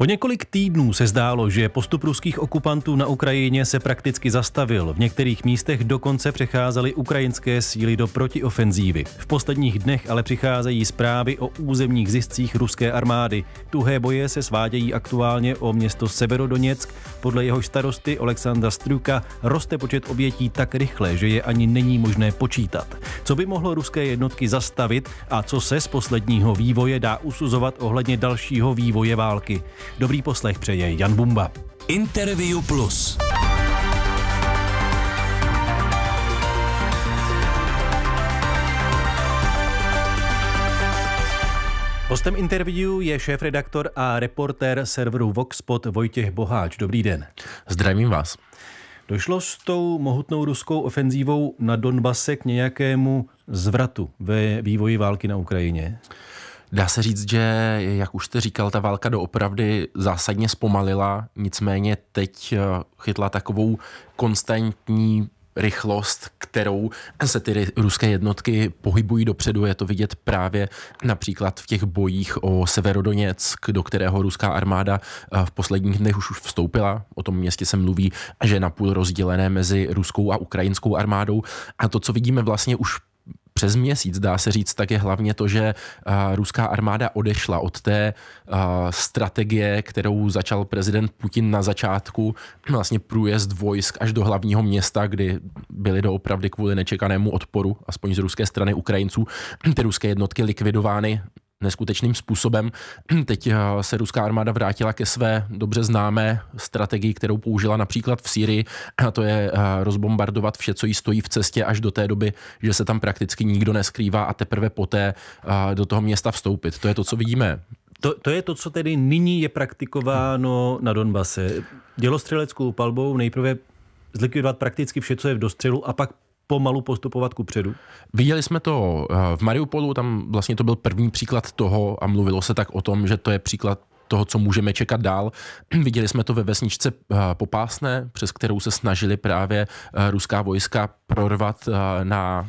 Po několik týdnů se zdálo, že postup ruských okupantů na Ukrajině se prakticky zastavil. V některých místech dokonce přecházely ukrajinské síly do protiofenzívy. V posledních dnech ale přicházejí zprávy o územních ziscích ruské armády. Tuhé boje se svádějí aktuálně o město Severodoněck. Podle jeho starosty Alexandra Struka roste počet obětí tak rychle, že je ani není možné počítat. Co by mohlo ruské jednotky zastavit a co se z posledního vývoje dá usuzovat ohledně dalšího vývoje války? Dobrý poslech přeje Jan Bumba. Interview Plus. Hostem interview je šéf-redaktor a reportér serveru Voxpot Vojtěch Boháč. Dobrý den. Zdravím vás. Došlo s tou mohutnou ruskou ofenzívou na Donbase k nějakému zvratu ve vývoji války na Ukrajině? Uh, Dá se říct, že, jak už jste říkal, ta válka doopravdy zásadně zpomalila, nicméně teď eh, chytla takovou konstantní rychlost, kterou se ty ruské jednotky pohybují dopředu. Je to vidět právě například v těch bojích o Severodoněck, do kterého ruská armáda eh, v posledních dnech už vstoupila. O tom městě se mluví, že je napůl rozdělené mezi ruskou a ukrajinskou armádou. A to, co vidíme vlastně už přes měsíc, dá se říct, tak je hlavně to, že eh, ruská armáda odešla od té eh, strategie, kterou začal prezident Putin na začátku, vlastně průjezd vojsk až do hlavního města, kdy byly doopravdy kvůli nečekanému odporu, aspoň z ruské strany Ukrajinců, ty ruské jednotky likvidovány neskutečným způsobem. Teď eh, se ruská armáda vrátila ke své dobře známé strategii, kterou použila například v Sýrii, a to je eh, rozbombardovat vše, co jí stojí v cestě až do té doby, že se tam prakticky nikdo neskrývá a teprve poté eh, do toho města vstoupit. To je to, co vidíme to, to je to, co tedy nyní je praktikováno na Donbase. Dělostřeleckou palbou nejprve zlikvidovat prakticky vše, co je v dostřelu a pak pomalu postupovat ku předu? Viděli jsme to eh, v Mariupolu, tam vlastně to byl první příklad toho a mluvilo se tak o tom, že to je příklad toho, co můžeme čekat dál. Viděli jsme to ve vesničce eh, Popásné, přes kterou se snažili právě eh, ruská vojska prorvat na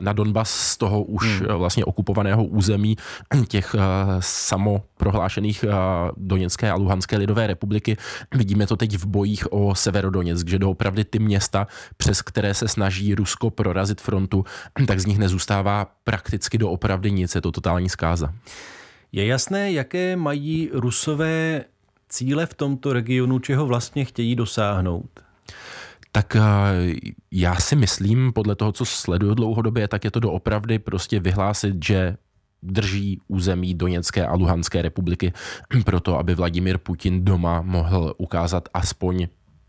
na Donbas z toho už hmm. E, vlastně okupovaného území těch e, samoprohlášených e, Doněcké a Luhanské lidové republiky. Vidíme to teď v bojích o Severodoněck, že doopravdy ty města, přes které se snaží Rusko prorazit frontu, tak z nich nezůstává prakticky doopravdy nic. Je to totální zkáza. Je jasné, jaké mají rusové cíle v tomto regionu, čeho vlastně chtějí dosáhnout? tak eh, já si myslím, podle toho, co sleduju dlouhodobě, tak je to doopravdy prostě vyhlásit, že drží území Doněcké a Luhanské republiky proto, aby Vladimir Putin doma mohl ukázat aspoň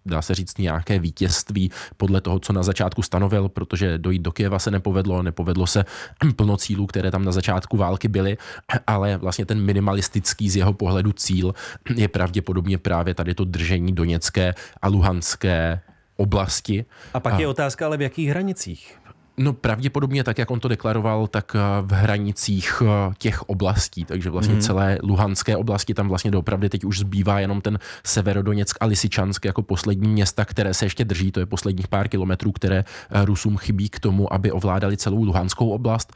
dá se říct, nějaké vítězství podle toho, co na začátku stanovil, protože dojít do Kieva se nepovedlo, nepovedlo se plno cílů, které tam na začátku války byly, ale vlastně ten minimalistický z jeho pohledu cíl je pravděpodobně právě tady to držení Doněcké a Luhanské oblasti. A pak a... je otázka, ale v jakých hranicích? No pravděpodobně tak, jak on to deklaroval, tak eh, v hranicích eh, těch oblastí, takže vlastně mm-hmm. celé Luhanské oblasti, tam vlastně doopravdy teď už zbývá jenom ten Severodoněck a Lisičansk jako poslední města, které se ještě drží, to je posledních pár kilometrů, které eh, Rusům chybí k tomu, aby ovládali celou Luhanskou oblast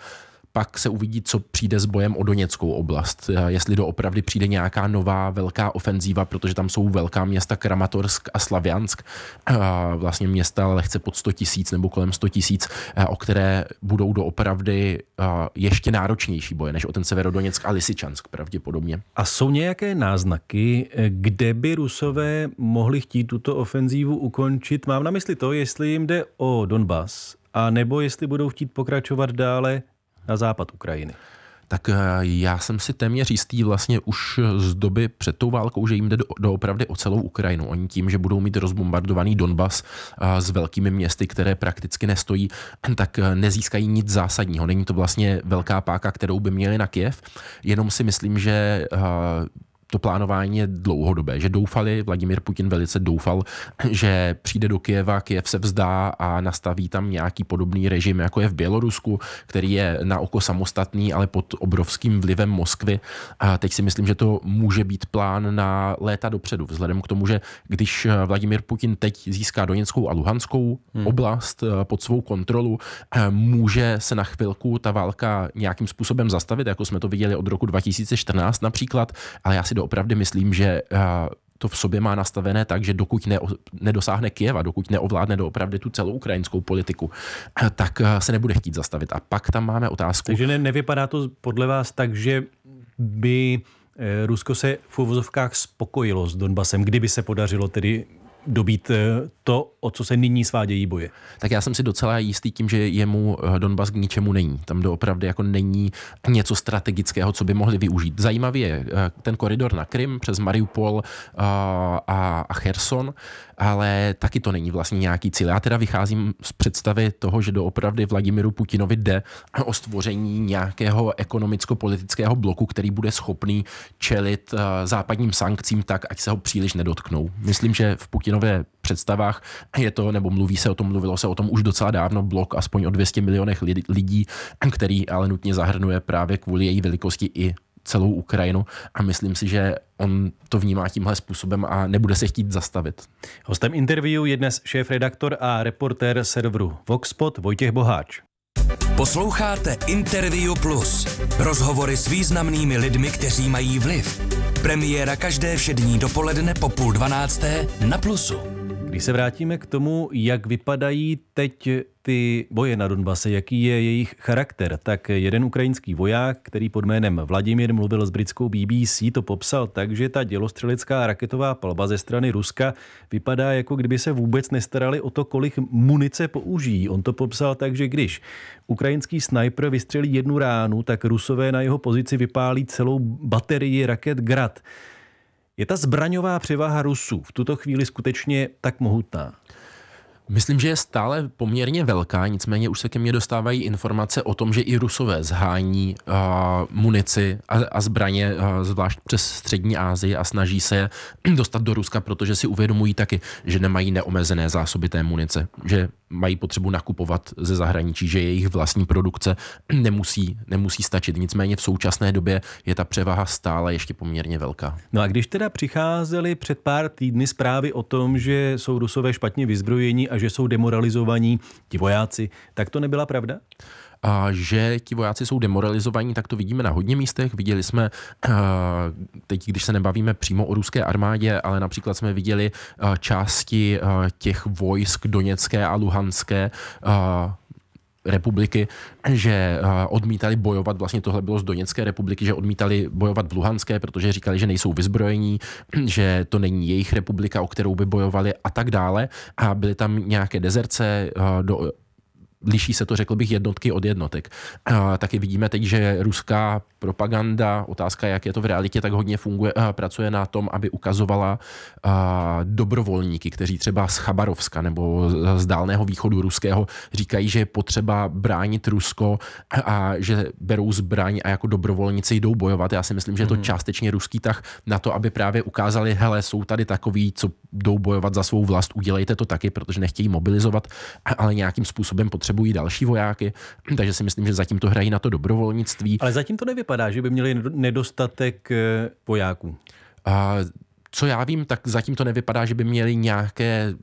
pak se uvidí, co přijde s bojem o Doněckou oblast. Eh, jestli doopravdy přijde nějaká nová velká ofenzíva, protože tam jsou velká města Kramatorsk a Slaviansk, eh, vlastně města lehce pod 100 tisíc nebo kolem 100 tisíc, eh, o které budou doopravdy ještě náročnější boje než o ten Severodoněck a Lisičansk pravděpodobně. A jsou nějaké náznaky, kde by Rusové mohli chtít tuto ofenzívu ukončit? Mám na mysli to, jestli jim jde o Donbas, a nebo jestli budou chtít pokračovat dále na západ Ukrajiny? tak eh, já jsem si téměř jistý vlastně už z doby před tou válkou, že jim jde doopravdy o celou Ukrajinu. Oni tím, že budou mít rozbombardovaný Donbas eh, s velkými městy, které prakticky nestojí, tak eh, nezískají nic zásadního. Není to vlastně velká páka, kterou by měli na Kiev. Jenom si myslím, že to plánování je dlouhodobé, že doufali, Vladimir Putin velice doufal, že přijde do Kyjeva, Kijev se vzdá a nastaví tam nějaký podobný režim, jako je v Bělorusku, který je na oko samostatný, ale pod obrovským vlivem Moskvy. A teď si myslím, že to může být plán na léta dopředu, vzhledem k tomu, že když eh, Vladimir Putin teď získá Doněckou a Luhanskou hmm. oblast eh, pod svou kontrolu, eh, může se na chvilku ta válka nějakým způsobem zastavit, jako jsme to viděli od roku 2014 například, ale já si doopravdy myslím, že eh, to v sobě má nastavené tak, že dokud ne, nedosáhne Kieva, dokud neovládne doopravdy tu celou ukrajinskou politiku, eh, tak eh, se nebude chtít zastavit. A pak tam máme otázku. Takže ne, nevypadá to podle vás tak, že by Rusko se v uvozovkách spokojilo s Donbasem, kdyby se podařilo tedy dobít eh, to, o co se nyní svádějí boje. Tak já jsem si docela jistý tím, že jemu eh, Donbas k ničemu není. Tam doopravdy jako není něco strategického, co by mohli využít. Zajímavý je eh, ten koridor na Krym přes Mariupol a, a, a Cherson, ale taky to není vlastně nějaký cíl. Já teda vycházím z představy toho, že doopravdy Vladimiru Putinovi jde o stvoření nějakého ekonomicko-politického bloku, který bude schopný čelit eh, západním sankcím tak, ať se ho příliš nedotknou. Myslím, že v Putinově představách je to, nebo mluví se o tom, mluvilo se o tom už docela dávno, blok aspoň o 200 milionech lidí, který ale nutně zahrnuje právě kvůli její velikosti i celou Ukrajinu a myslím si, že on to vnímá tímhle způsobem a nebude se chtít zastavit. Hostem interview je dnes šéf-redaktor a reportér serveru Voxpot Vojtěch Boháč. Posloucháte Interview Plus. Rozhovory s významnými lidmi, kteří mají vliv. Premiéra každé všední dopoledne po půl dvanácté na Plusu. Když se vrátíme k tomu, jak vypadají teď ty boje na Donbase, jaký je jejich charakter, tak jeden ukrajinský voják, který pod jménem Vladimír mluvil s britskou BBC, to popsal tak, že ta dělostřelecká raketová palba ze strany Ruska vypadá jako kdyby se vůbec nestarali o to, kolik munice použijí. On to popsal tak, že když ukrajinský snajper vystřelí jednu ránu, tak rusové na jeho pozici vypálí celou baterii raket Grad. Je ta zbraňová převaha Rusů v tuto chvíli skutečně tak mohutná? Myslím, že je stále poměrně velká, nicméně už se ke mně dostávají informace o tom, že i rusové zhání uh, munici a, a zbraně, uh, zvlášť přes střední Asii a snaží se dostat do Ruska, protože si uvědomují taky, že nemají neomezené zásoby té munice, že mají potřebu nakupovat ze zahraničí, že jejich vlastní produkce nemusí, nemusí stačit. Nicméně v současné době je ta převaha stále ještě poměrně velká. No a když teda přicházely před pár týdny zprávy o tom, že jsou rusové špatně vyzbrojeni a že jsou demoralizovaní ti vojáci, tak to nebyla pravda? že ti vojáci jsou demoralizovaní, tak to vidíme na hodně místech. Viděli jsme eh, teď, když se nebavíme přímo o ruské armádě, ale například jsme viděli eh, části eh, těch vojsk Doněcké a Luhanské republiky, že odmítali bojovat, vlastně tohle bylo z Doněcké republiky, že odmítali bojovat v Luhanské, protože říkali, že nejsou vyzbrojení, že to není jejich republika, o kterou by bojovali a tak dále. A byly tam nějaké dezerce do liší se to, řekl bych, jednotky od jednotek. A taky vidíme teď, že ruská propaganda, otázka, jak je to v realitě, tak hodně funguje, pracuje na tom, aby ukazovala dobrovolníky, kteří třeba z Chabarovska nebo z dálného východu ruského říkají, že je potřeba bránit Rusko a že berou zbraň a jako dobrovolníci jdou bojovat. Já si myslím, že je to mhm. částečně ruský tah na to, aby právě ukázali, hele, jsou tady takový, co jdou bojovat za svou vlast, udělejte to taky, protože nechtějí mobilizovat, ale nějakým způsobem potřeba potřebují další vojáky, takže si myslím, že zatím to hrají na to dobrovolnictví. Ale zatím to nevypadá, že by měli nedostatek eh, vojáků. A co já vím, tak zatím to nevypadá, že by měli nějaké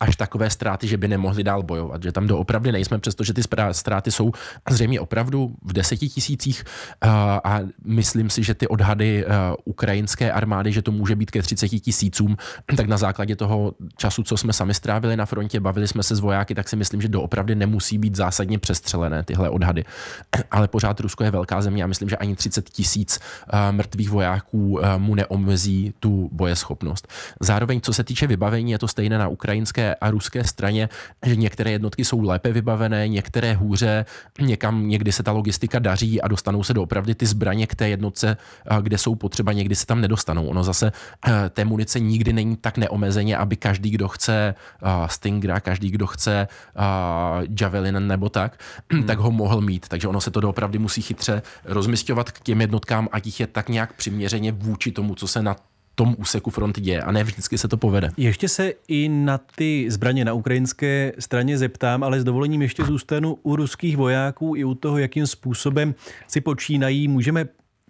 až takové ztráty, že by nemohli dál bojovat, že tam doopravdy nejsme, přestože ty ztráty jsou zřejmě opravdu v deseti tisících eh, a myslím si, že ty odhady eh, ukrajinské armády, že to může být ke 30 tisícům, tak na základě toho času, co jsme sami strávili na frontě, bavili jsme se s vojáky, tak si myslím, že doopravdy nemusí být zásadně přestřelené tyhle odhady. Ale pořád Rusko je velká země a myslím, že ani 30 tisíc eh, mrtvých vojáků mu neomezí tu bojeschopnost. Zároveň, co se týče vybavení, je to stejné na ukrajinské a ruské straně, že některé jednotky jsou lépe vybavené, některé hůře, někam někdy se ta logistika daří a dostanou se doopravdy ty zbraně k té jednotce, kde jsou potřeba, někdy se tam nedostanou. Ono zase eh, té munice nikdy není tak neomezeně, aby každý, kdo chce eh, Stingra, každý, kdo chce eh, Javelin nebo tak, hmm. tak ho mohl mít. Takže ono se to doopravdy musí chytře rozmysťovat k těm jednotkám, ať jich je tak nějak přiměřeně vůči tomu, co se na tom úseku fronty děje a ne vždycky se to povede. Ještě se i na ty zbraně na ukrajinské straně zeptám, ale s dovolením ještě zůstanu u ruských vojáků i u toho, jakým způsobem si počínají. Můžeme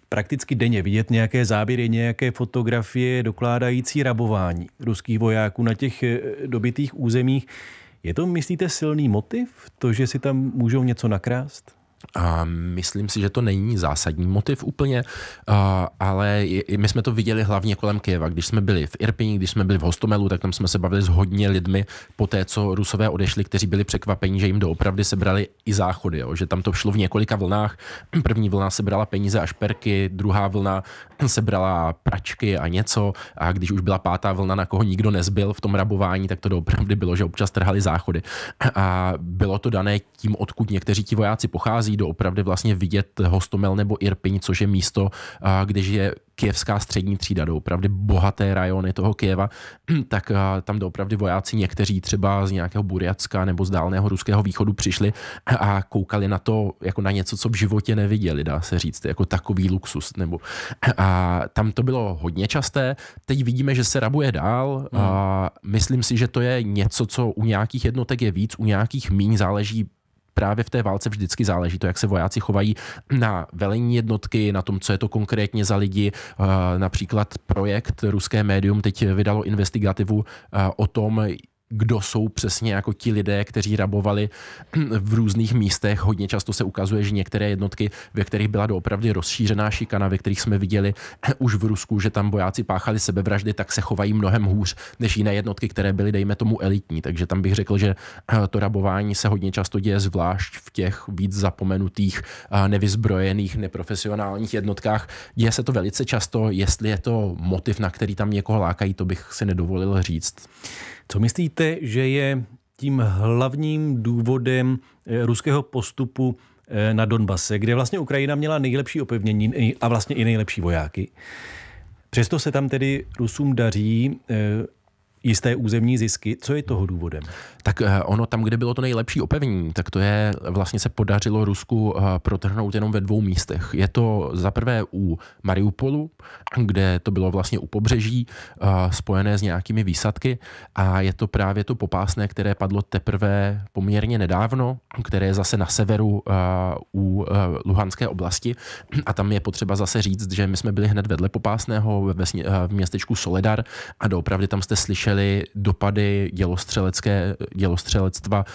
prakticky denně vidět nějaké záběry, nějaké fotografie dokládající rabování ruských vojáků na těch eh, dobitých územích. Je to, myslíte, silný motiv, to, že si tam můžou něco nakrást? A myslím si, že to není zásadní motiv úplně, a, ale my jsme to viděli hlavně kolem Kyjeva. Když jsme byli v Irpini, když jsme byli v Hostomelu, tak tam jsme se bavili s hodně lidmi po té, co Rusové odešli, kteří byli překvapeni, že jim doopravdy sebrali i záchody, jo? že tam to šlo v několika vlnách. První vlna sebrala peníze a šperky, druhá vlna sebrala pračky a něco a když už byla pátá vlna, na koho nikdo nezbyl v tom rabování, tak to doopravdy bylo, že občas trhali záchody. A bylo to dané tím, odkud někteří ti vojáci pochází, dochází do opravdy vlastně vidět Hostomel nebo Irpiň, což je místo, kde žije kijevská střední třída, doopravdy bohaté rajony toho Kijeva, tak tam doopravdy vojáci někteří třeba z nějakého Buriacka nebo z dálného ruského východu přišli a koukali na to jako na něco, co v životě neviděli, dá se říct, jako takový luxus. Nebo, a tam to bylo hodně časté, teď vidíme, že se rabuje dál, a hmm. myslím si, že to je něco, co u nějakých jednotek je víc, u nějakých míň záleží právě v té válce vždycky záleží to, jak se vojáci chovají na velení jednotky, na tom, co je to konkrétně za lidi. Eh, například projekt Ruské médium teď vydalo investigativu eh, o tom, kdo jsou přesně jako ti lidé, kteří rabovali v různých místech. Hodně často se ukazuje, že některé jednotky, ve kterých byla doopravdy rozšířená šikana, ve kterých jsme viděli už v Rusku, že tam vojáci páchali sebevraždy, tak se chovají mnohem hůř než jiné jednotky, které byly, dejme tomu, elitní. Takže tam bych řekl, že eh, to rabování se hodně často děje zvlášť v těch víc zapomenutých, eh, nevyzbrojených, neprofesionálních jednotkách. Děje se to velice často, jestli je to motiv, na který tam někoho lákají, to bych si nedovolil říct. Co myslíte, že je tím hlavním důvodem eh, ruského postupu eh, na Donbase, kde vlastně Ukrajina měla nejlepší opevnění a vlastně i nejlepší vojáky. Přesto se tam tedy Rusům daří eh, jisté územní zisky. Co je toho důvodem? Tak eh, ono tam, kde bylo to nejlepší opevnění, tak to je vlastně se podařilo Rusku eh, protrhnout jenom ve dvou místech. Je to za prvé u Mariupolu, kde to bylo vlastně u pobřeží eh, spojené s nějakými výsadky a je to právě to popásné, které padlo teprve poměrně nedávno, které je zase na severu u Luhanské oblasti a tam je potřeba zase říct, že my jsme byli hned vedle popásného v městečku Soledar a doopravdy tam jste slyšeli řešili dopady dělostřelecké, dělostřelectva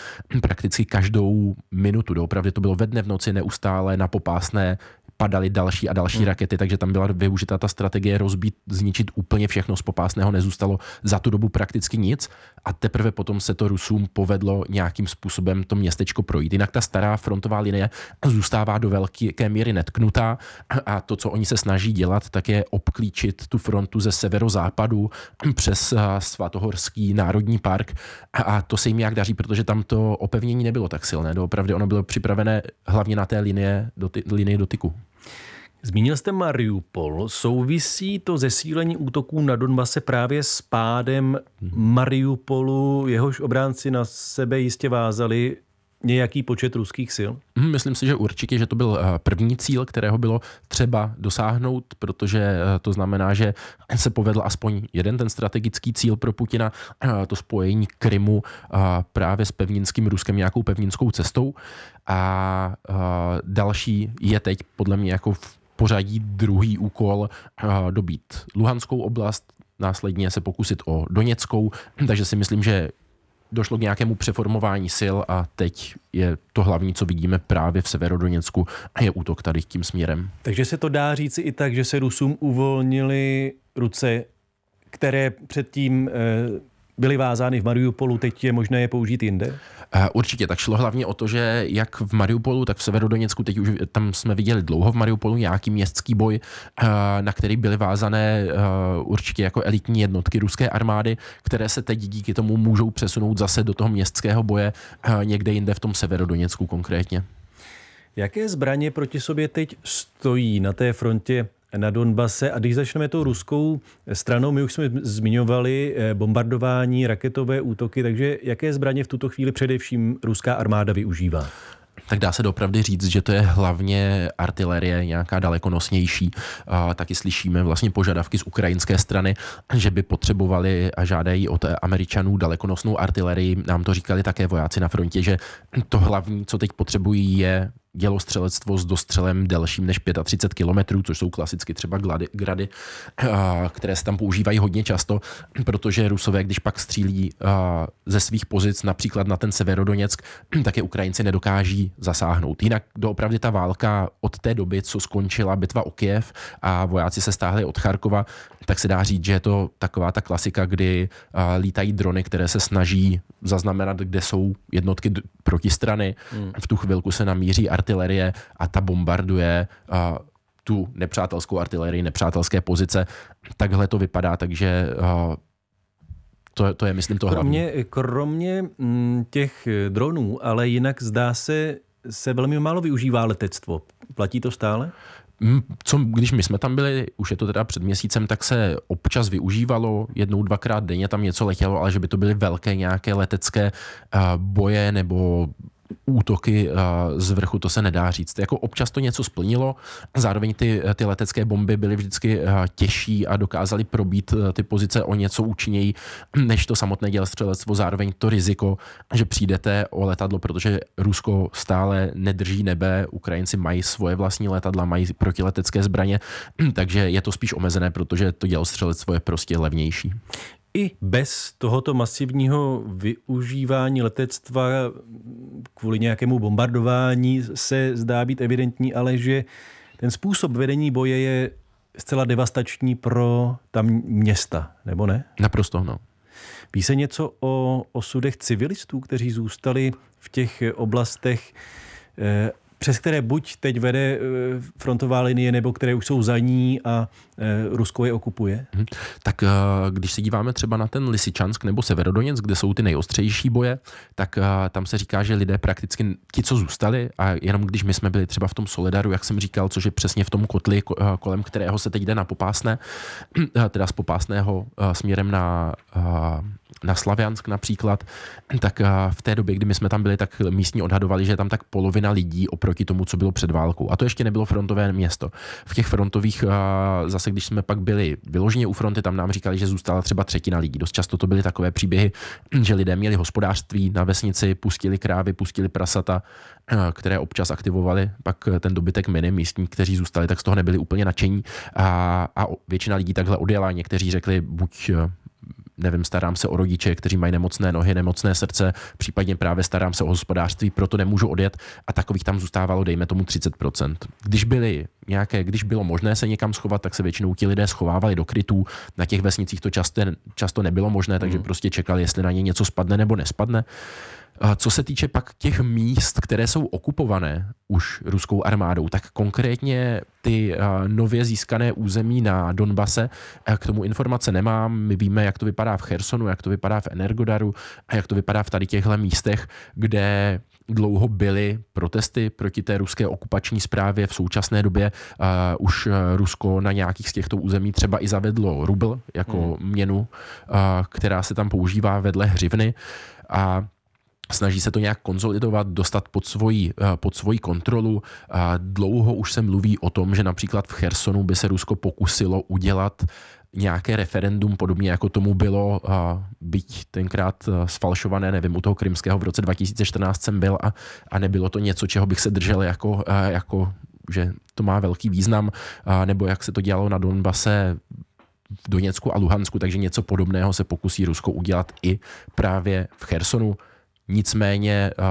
prakticky každou minutu. Doopravdy to bylo ve dne v noci neustále na popásné padaly další a další hmm. rakety, takže tam byla využita ta strategie rozbít, zničit úplně všechno z popásného, nezůstalo za tu dobu prakticky nic a teprve potom se to Rusům povedlo nějakým způsobem to městečko projít. Jinak ta stará frontová linie zůstává do velké míry netknutá a to, co oni se snaží dělat, tak je obklíčit tu frontu ze severozápadu přes eh, Svatohorský národní park a to se jim jak daří, protože tam to opevnění nebylo tak silné. Doopravdy ono bylo připravené hlavně na té linie, do ty, linie dotyku. Zmínil jste Mariupol. Souvisí to zesílení útoků na Donbase právě s pádem Mariupolu, jehož obránci na sebe jistě vázali nějaký počet ruských sil? Mhm, myslím si, že určitě, že to byl eh, první cíl, kterého bylo třeba dosáhnout, protože eh, to znamená, že se povedl aspoň jeden ten strategický cíl pro Putina, eh, to spojení Krymu právě s pevninským Ruskem nějakou pevninskou cestou. A další je teď podle mě jako v pořadí druhý úkol dobít Luhanskou oblast, následně se pokusit o Doněckou, takže si myslím, že došlo k nějakému přeformování sil a teď je to hlavní, co vidíme právě v Severodoněcku a je útok tady tím směrem. Takže se to dá říci i tak, že se Rusům uvolnili ruce, které předtím eh byly vázány v Mariupolu, teď je možné je použít jinde? Eh, určitě, tak šlo hlavně o to, že jak v Mariupolu, tak v Severodoněcku, teď už tam jsme viděli dlouho v Mariupolu nějaký městský boj, eh, na který byly vázané eh, určitě jako elitní jednotky ruské armády, které se teď díky tomu můžou přesunout zase do toho městského boje někde jinde v tom Severodoněcku konkrétně. Jaké zbraně proti sobě teď stojí na té frontě na Donbase. A když začneme tou ruskou stranou, my už jsme zmiňovali eh, bombardování, raketové útoky, takže jaké zbraně v tuto chvíli především ruská armáda využívá? tak dá se dopravdy říct, že to je hlavně artilerie nějaká dalekonosnější. A taky slyšíme vlastně požadavky z ukrajinské strany, že by potřebovali a žádají od američanů dalekonosnou artilerii. Nám to říkali také vojáci na frontě, že to hlavní, co teď potřebují, je dělostřelectvo s dostřelem delším než 35 km, což jsou klasicky třeba glady, grady, eh, které se tam používají hodně často, protože Rusové, když pak střílí eh, ze svých pozic například na ten Severodoněck, tak je Ukrajinci nedokáží zasáhnout. Jinak doopravdy ta válka od té doby, co skončila bitva o Kiev a vojáci se stáhli od Charkova, tak se dá říct, že je to taková ta klasika, kdy eh, lítají drony, které se snaží zaznamenat, kde jsou jednotky protistrany. Hmm. V tu chvilku se namíří artilerie a ta bombarduje a, tu nepřátelskou artilerii, nepřátelské pozice. Takhle to vypadá, takže a, to, to je, myslím, to kromě, hlavní. Kromě mm, těch e, dronů, ale jinak zdá se, se velmi málo využívá letectvo. Platí to stále? Mm, co, když my jsme tam byli, už je to teda před měsícem, tak se občas využívalo, jednou, dvakrát denně tam něco letělo, ale že by to byly velké nějaké letecké boje nebo útoky eh, z vrchu, to se nedá říct. Jako občas to něco splnilo, zároveň ty, eh, ty letecké bomby byly vždycky eh, těžší a dokázaly probít ty pozice o něco účinněji, než to samotné dělostřelectvo, zároveň to riziko, že přijdete o letadlo, protože Rusko stále nedrží nebe, Ukrajinci mají svoje vlastní letadla, mají protiletecké zbraně, takže je to spíš omezené, protože to dělostřelectvo je prostě levnější i bez tohoto masivního využívání letectva kvůli nějakému bombardování se zdá být evidentní, ale že ten způsob vedení boje je zcela devastační pro tam města, nebo ne? Naprosto, no. Ví se něco o osudech civilistů, kteří zůstali v těch oblastech eh, přes které buď teď vede eh, frontová linie, nebo které už jsou za ní a eh, Rusko je okupuje? Mhm. Tak eh, když se díváme třeba na ten Lisičansk nebo Severodoněc, kde jsou ty nejostřejší boje, tak tam se říká, že lidé prakticky ti, co zůstali, a jenom když my jsme byli třeba v tom Soledaru, jak jsem říkal, což je přesně v tom kotli, kolem kterého se teď jde na popásné, teda z popásného směrem na na Slaviansk například, tak eh, v té době, kdy my jsme tam byli, tak místní odhadovali, že je tam tak polovina lidí oproti tomu, co bylo před válkou. A to ještě nebylo frontové město. V těch frontových, eh, zase když jsme pak byli vyloženě u fronty, tam nám říkali, že zůstala třeba třetina lidí. Dost často to byly takové příběhy, že lidé měli hospodářství na vesnici, pustili krávy, pustili prasata, eh, které občas aktivovali, pak ten dobytek miny místní, kteří zůstali, tak z toho nebyli úplně nadšení a, a většina lidí takhle odjela. Někteří řekli, buď nevím, starám se o rodiče, kteří mají nemocné nohy, nemocné srdce, případně právě starám se o hospodářství, proto nemůžu odjet a takových tam zůstávalo, dejme tomu 30%. Když byly nějaké, když bylo možné se někam schovat, tak se většinou ti lidé schovávali do krytů. Na těch vesnicích to často, často nebylo možné, takže mm. prostě čekali, jestli na ně něco spadne nebo nespadne. Co se týče pak těch míst, které jsou okupované už ruskou armádou, tak konkrétně ty nově získané území na Donbase, k tomu informace nemám. My víme, jak to vypadá v Chersonu, jak to vypadá v Energodaru a jak to vypadá v tady těchto místech, kde dlouho byly protesty proti té ruské okupační správě. V současné době uh, už Rusko na nějakých z těchto území třeba i zavedlo rubl jako hmm. měnu, uh, která se tam používá vedle hřivny. A snaží se to nějak konzolidovat, dostat pod svoji, eh, pod svoji kontrolu. Dlouho už se mluví o tom, že například v Chersonu by se Rusko pokusilo udělat nějaké referendum, podobně jako tomu bylo, byť tenkrát eh, sfalšované, nevím, u toho krymského v roce 2014 jsem byl a, a nebylo to něco, čeho bych se držel jako, eh, jako že to má velký význam, nebo jak se to dělalo na Donbase v Doněcku a Luhansku, takže něco podobného se pokusí Rusko udělat i právě v Chersonu. Nicméně uh,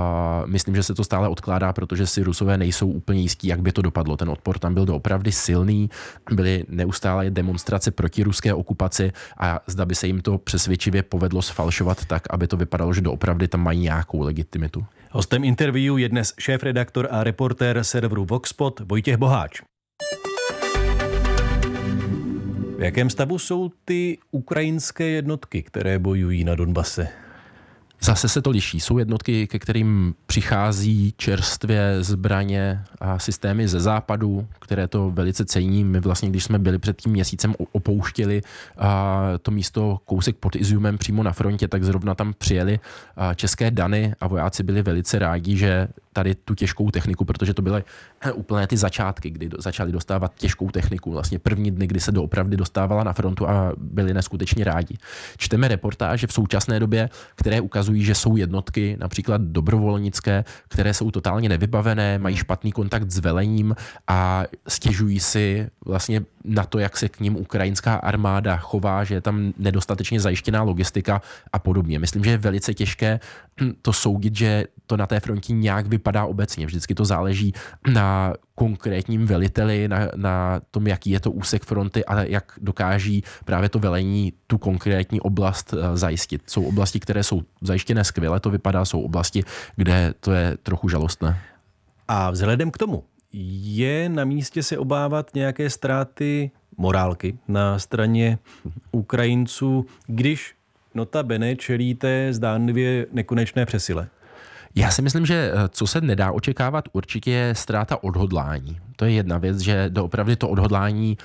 myslím, že se to stále odkládá, protože si Rusové nejsou úplně jistí, jak by to dopadlo. Ten odpor tam byl doopravdy silný, byly neustále demonstrace proti ruské okupaci a zda by se jim to přesvědčivě povedlo sfalšovat tak, aby to vypadalo, že doopravdy tam mají nějakou legitimitu. Hostem interview je dnes šéf-redaktor a reportér serveru Voxpot Vojtěch Boháč. V jakém stavu jsou ty ukrajinské jednotky, které bojují na Donbase? Zase se to liší. Jsou jednotky, ke kterým přichází čerstvě zbraně a systémy ze západu, které to velice cení. My vlastně, když jsme byli před tím měsícem, opouštěli a to místo kousek pod Iziumem přímo na frontě, tak zrovna tam přijeli české dany a vojáci byli velice rádi, že tady tu těžkou techniku, protože to byly eh, úplně ty začátky, kdy začali dostávat těžkou techniku, vlastně první dny, kdy se doopravdy dostávala na frontu a byli neskutečně rádi. Čteme reportáže v současné době, které ukazují, že jsou jednotky, například dobrovolnické, které jsou totálně nevybavené, mají špatný kontakt s velením a stěžují si vlastně na to, jak se k ním ukrajinská armáda chová, že je tam nedostatečně zajištěná logistika a podobně. Myslím, že je velice těžké hm, to soudit, že to na té frontě nějak vypadá vypadá obecně. Vždycky to záleží na konkrétním veliteli, na, na tom, jaký je to úsek fronty a jak dokáží právě to velení tu konkrétní oblast eh, zajistit. Jsou oblasti, které jsou zajištěné skvěle, to vypadá, jsou oblasti, kde to je trochu žalostné. A vzhledem k tomu, je na místě se obávat nějaké ztráty morálky na straně Ukrajinců, když nota bene čelíte zdánlivě nekonečné přesile? Já si myslím, že eh, co se nedá očekávat určitě je ztráta odhodlání. To je jedna věc, že doopravdy to odhodlání,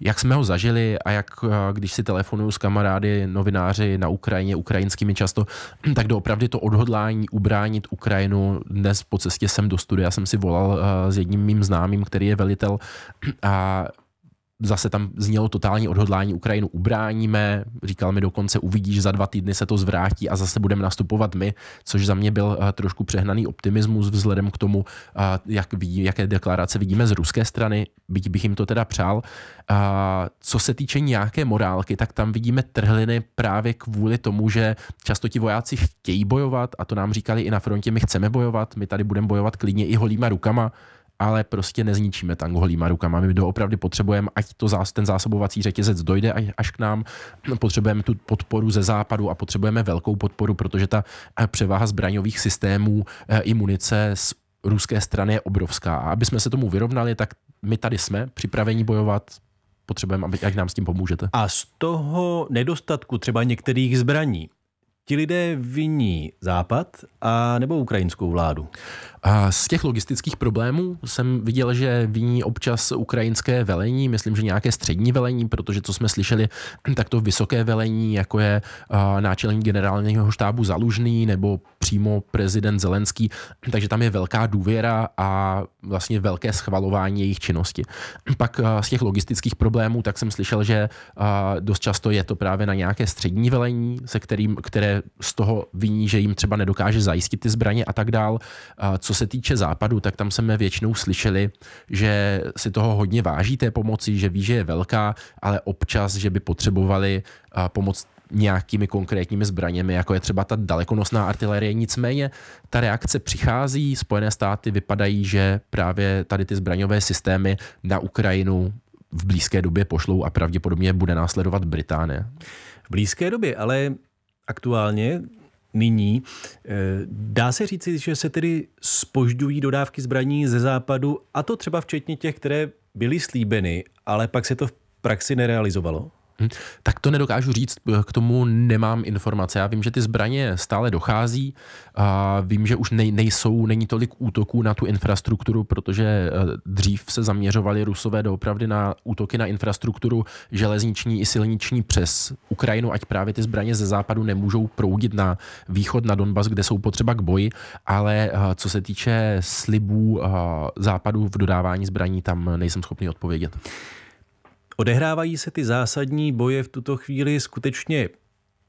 jak jsme ho zažili a jak eh, když si telefonuju s kamarády, novináři na Ukrajině, ukrajinskými často, tak doopravdy to odhodlání ubránit Ukrajinu. Dnes po cestě jsem do studia jsem si volal eh, s jedním mým známým, který je velitel a zase tam znělo totální odhodlání Ukrajinu ubráníme, říkal mi dokonce uvidíš, za dva týdny se to zvrátí a zase budeme nastupovat my, což za mě byl eh, trošku přehnaný optimismus vzhledem k tomu, eh, jak vidí, jaké deklarace vidíme z ruské strany, byť bych jim to teda přál. Eh, co se týče nějaké morálky, tak tam vidíme trhliny právě kvůli tomu, že často ti vojáci chtějí bojovat a to nám říkali i na frontě, my chceme bojovat, my tady budeme bojovat klidně i holýma rukama, ale prostě nezničíme tango holýma rukama. My doopravdy potřebujeme, ať to zás, ten zásobovací řetězec dojde až k nám, potřebujeme tu podporu ze západu a potřebujeme velkou podporu, protože ta eh, převaha zbraňových systémů eh, i munice z ruské strany je obrovská. A aby jsme se tomu vyrovnali, tak my tady jsme připraveni bojovat, potřebujeme, aby, jak nám s tím pomůžete. A z toho nedostatku třeba některých zbraní, ti lidé viní Západ a nebo ukrajinskou vládu? A z těch logistických problémů jsem viděl, že viní občas ukrajinské velení, myslím, že nějaké střední velení, protože co jsme slyšeli, tak to vysoké velení, jako je náčelník generálního štábu Zalužný nebo přímo prezident Zelenský, takže tam je velká důvěra a vlastně velké schvalování jejich činnosti. Pak z těch logistických problémů, tak jsem slyšel, že dost často je to právě na nějaké střední velení, se kterým, které z toho viní, že jim třeba nedokáže zajistit ty zbraně a tak dál. Co se týče západu, tak tam jsme většinou slyšeli, že si toho hodně váží té pomoci, že ví, že je velká, ale občas, že by potřebovali pomoc nějakými konkrétními zbraněmi, jako je třeba ta dalekonosná artilerie. Nicméně ta reakce přichází, Spojené státy vypadají, že právě tady ty zbraňové systémy na Ukrajinu v blízké době pošlou a pravděpodobně bude následovat Británie. V blízké době, ale aktuálně, nyní. Eh, dá se říci, že se tedy spožďují dodávky zbraní ze západu, a to třeba včetně těch, které byly slíbeny, ale pak se to v praxi nerealizovalo? Hm? Tak to nedokážu říct, eh, k tomu nemám informace. Já vím, že ty zbraně stále dochází, a vím, že už nej, nejsou, není tolik útoků na tu infrastrukturu, protože eh, dřív se zaměřovali rusové doopravdy na útoky na infrastrukturu železniční i silniční přes Ukrajinu, ať právě ty zbraně ze západu nemůžou proudit na východ, na Donbas, kde jsou potřeba k boji, ale eh, co se týče slibů západu v dodávání zbraní, tam nejsem schopný odpovědět. Odehrávají se ty zásadní boje v tuto chvíli skutečně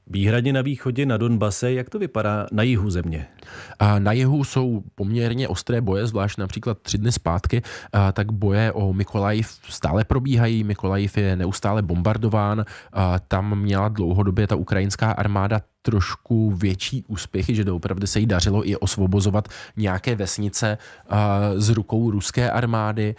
výhradně na východě, na Donbase. Jak to vypadá na jihu země? na jihu jsou poměrně ostré boje, zvlášť například tři dny zpátky, tak boje o Mikolajiv stále probíhají. Mikolajiv je neustále bombardován. tam měla dlouhodobě ta ukrajinská armáda trošku větší úspěchy, že doopravdy se jí dařilo i osvobozovat nějaké vesnice z rukou ruské armády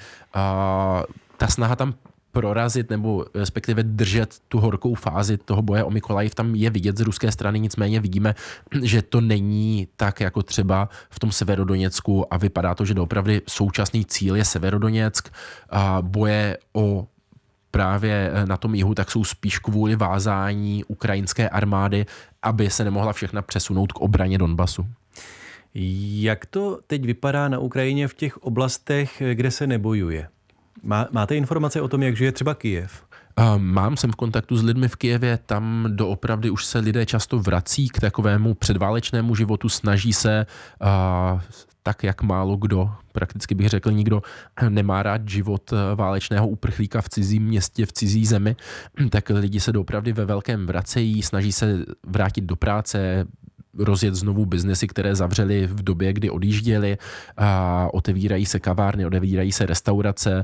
ta snaha tam prorazit nebo respektive držet tu horkou fázi toho boje o Mikolajiv tam je vidět z ruské strany, nicméně vidíme, že to není tak jako třeba v tom Severodoněcku a vypadá to, že doopravdy současný cíl je Severodoněck a boje o právě eh, na tom jihu, tak jsou spíš kvůli vázání ukrajinské armády, aby se nemohla všechna přesunout k obraně Donbasu. Jak to teď vypadá na Ukrajině v těch oblastech, eh, kde se nebojuje? Má, máte informace o tom, jak žije třeba Kijev? Mám, jsem v kontaktu s lidmi v Kijevě, tam doopravdy už se lidé často vrací k takovému předválečnému životu, snaží se tak, jak málo kdo, prakticky bych řekl nikdo, nemá rád život e, válečného uprchlíka v cizím městě, v cizí zemi, tak lidi se doopravdy ve velkém vracejí, snaží se vrátit do práce, rozjet znovu biznesy, které zavřeli v době, kdy odjížděli, a otevírají se kavárny, otevírají se restaurace,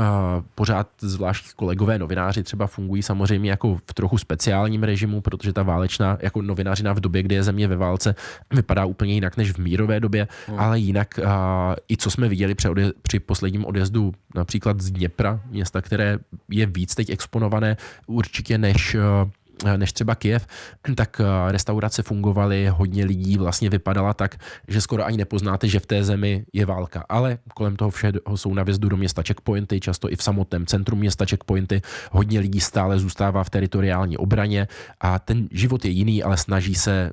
a pořád zvlášť kolegové novináři třeba fungují samozřejmě jako v trochu speciálním režimu, protože ta válečná jako novinářina v době, kdy je země ve válce, vypadá úplně jinak než v mírové době, hmm. ale jinak a, i co jsme viděli při, odje- při posledním odjezdu například z Dněpra, města, které je víc teď exponované určitě než Eh, než třeba Kiev, tak eh, restaurace fungovaly, hodně lidí vlastně vypadala tak, že skoro ani nepoznáte, že v té zemi je válka. Ale kolem toho všeho jsou na vězdu do města checkpointy, často i v samotném centru města checkpointy. Hodně lidí stále zůstává v teritoriální obraně a ten život je jiný, ale snaží se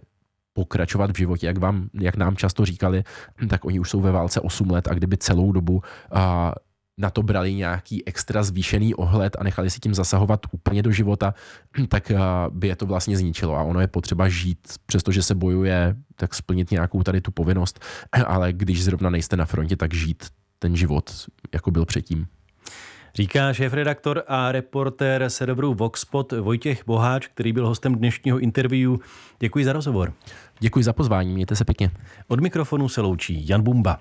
pokračovat v životě. Jak, vám, jak nám často říkali, tak oni už jsou ve válce 8 let a kdyby celou dobu a na to brali nějaký extra zvýšený ohled a nechali si tím zasahovat úplně do života, tak eh, by je to vlastně zničilo. A ono je potřeba žít, přestože se bojuje, tak splnit nějakou tady tu povinnost, ale když zrovna nejste na frontě, tak žít ten život, jako byl předtím. Říká šéf-redaktor a reportér serveru Voxpot Vojtěch Boháč, který byl hostem dnešního interview. Děkuji za rozhovor. Děkuji za pozvání, mějte se pěkně. Od mikrofonu se loučí Jan Bumba.